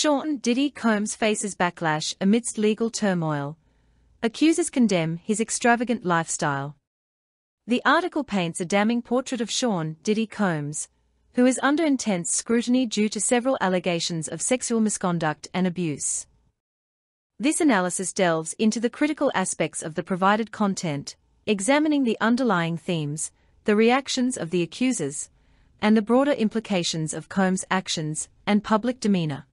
Sean Diddy Combs faces backlash amidst legal turmoil. Accusers condemn his extravagant lifestyle. The article paints a damning portrait of Sean Diddy Combs, who is under intense scrutiny due to several allegations of sexual misconduct and abuse. This analysis delves into the critical aspects of the provided content, examining the underlying themes, the reactions of the accusers, and the broader implications of Combs' actions and public demeanor.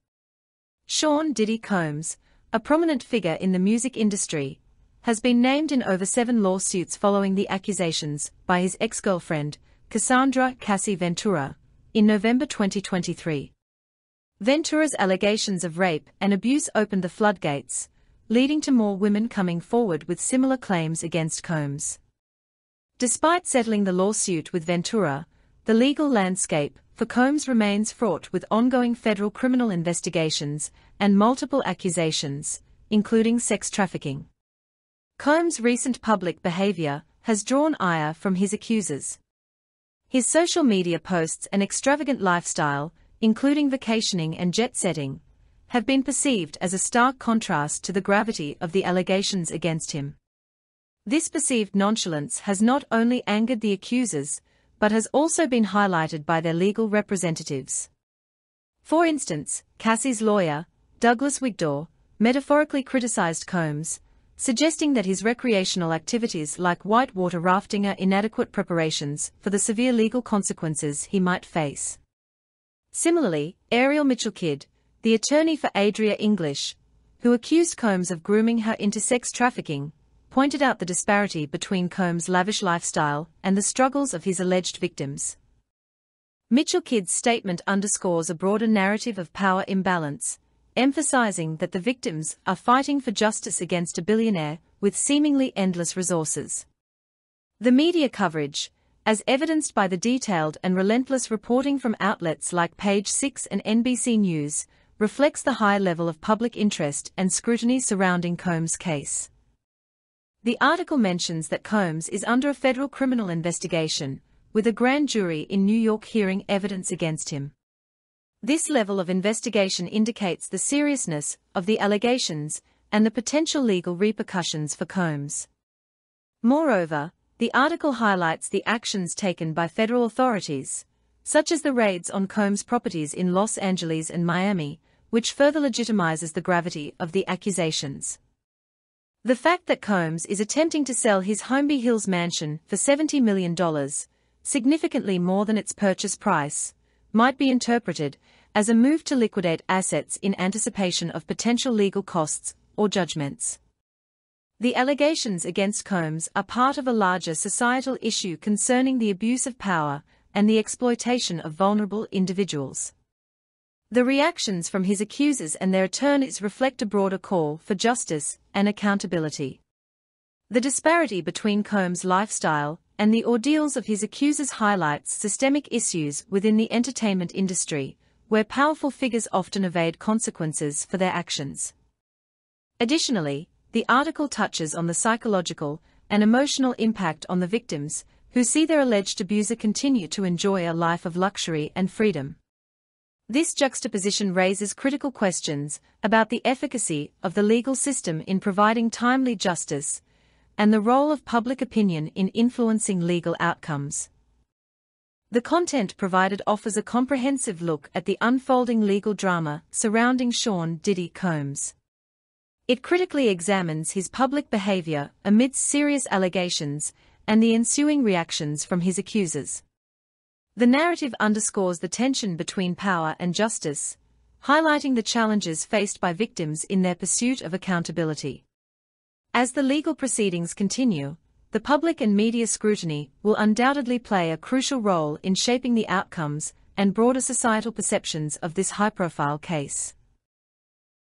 Sean Diddy Combs, a prominent figure in the music industry, has been named in over seven lawsuits following the accusations by his ex-girlfriend, Cassandra Cassie Ventura, in November 2023. Ventura's allegations of rape and abuse opened the floodgates, leading to more women coming forward with similar claims against Combs. Despite settling the lawsuit with Ventura, the legal landscape for Combs remains fraught with ongoing federal criminal investigations and multiple accusations, including sex trafficking. Combs' recent public behavior has drawn ire from his accusers. His social media posts and extravagant lifestyle, including vacationing and jet-setting, have been perceived as a stark contrast to the gravity of the allegations against him. This perceived nonchalance has not only angered the accusers, but has also been highlighted by their legal representatives. For instance, Cassie's lawyer, Douglas Wigdor, metaphorically criticized Combs, suggesting that his recreational activities like whitewater rafting are inadequate preparations for the severe legal consequences he might face. Similarly, Ariel Mitchell Kidd, the attorney for Adria English, who accused Combs of grooming her into sex trafficking, pointed out the disparity between Combs' lavish lifestyle and the struggles of his alleged victims. Mitchell Kidd's statement underscores a broader narrative of power imbalance, emphasizing that the victims are fighting for justice against a billionaire with seemingly endless resources. The media coverage, as evidenced by the detailed and relentless reporting from outlets like Page Six and NBC News, reflects the high level of public interest and scrutiny surrounding Combs' case. The article mentions that Combs is under a federal criminal investigation, with a grand jury in New York hearing evidence against him. This level of investigation indicates the seriousness of the allegations and the potential legal repercussions for Combs. Moreover, the article highlights the actions taken by federal authorities, such as the raids on Combs properties in Los Angeles and Miami, which further legitimizes the gravity of the accusations. The fact that Combs is attempting to sell his Homeby Hills mansion for $70 million, significantly more than its purchase price, might be interpreted as a move to liquidate assets in anticipation of potential legal costs or judgments. The allegations against Combs are part of a larger societal issue concerning the abuse of power and the exploitation of vulnerable individuals. The reactions from his accusers and their attorneys reflect a broader call for justice and accountability. The disparity between Combs' lifestyle and the ordeals of his accusers highlights systemic issues within the entertainment industry, where powerful figures often evade consequences for their actions. Additionally, the article touches on the psychological and emotional impact on the victims, who see their alleged abuser continue to enjoy a life of luxury and freedom. This juxtaposition raises critical questions about the efficacy of the legal system in providing timely justice and the role of public opinion in influencing legal outcomes. The content provided offers a comprehensive look at the unfolding legal drama surrounding Sean Diddy Combs. It critically examines his public behavior amidst serious allegations and the ensuing reactions from his accusers. The narrative underscores the tension between power and justice, highlighting the challenges faced by victims in their pursuit of accountability. As the legal proceedings continue, the public and media scrutiny will undoubtedly play a crucial role in shaping the outcomes and broader societal perceptions of this high-profile case.